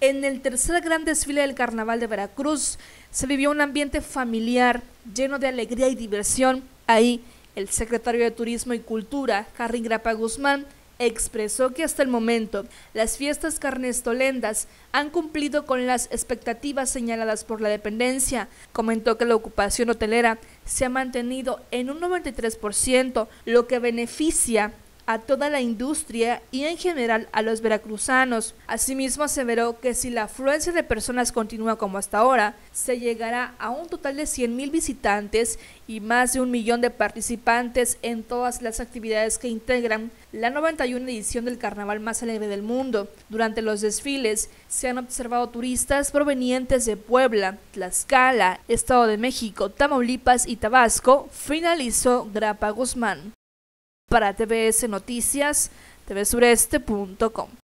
En el tercer gran desfile del Carnaval de Veracruz se vivió un ambiente familiar lleno de alegría y diversión. Ahí, el secretario de Turismo y Cultura, Harry Grapa Guzmán, expresó que hasta el momento las fiestas carnestolendas han cumplido con las expectativas señaladas por la dependencia. Comentó que la ocupación hotelera se ha mantenido en un 93%, lo que beneficia a toda la industria y en general a los veracruzanos. Asimismo aseveró que si la afluencia de personas continúa como hasta ahora, se llegará a un total de 100.000 visitantes y más de un millón de participantes en todas las actividades que integran la 91 edición del carnaval más alegre del mundo. Durante los desfiles se han observado turistas provenientes de Puebla, Tlaxcala, Estado de México, Tamaulipas y Tabasco, finalizó Grapa Guzmán para TBS Noticias, tvsureste.com.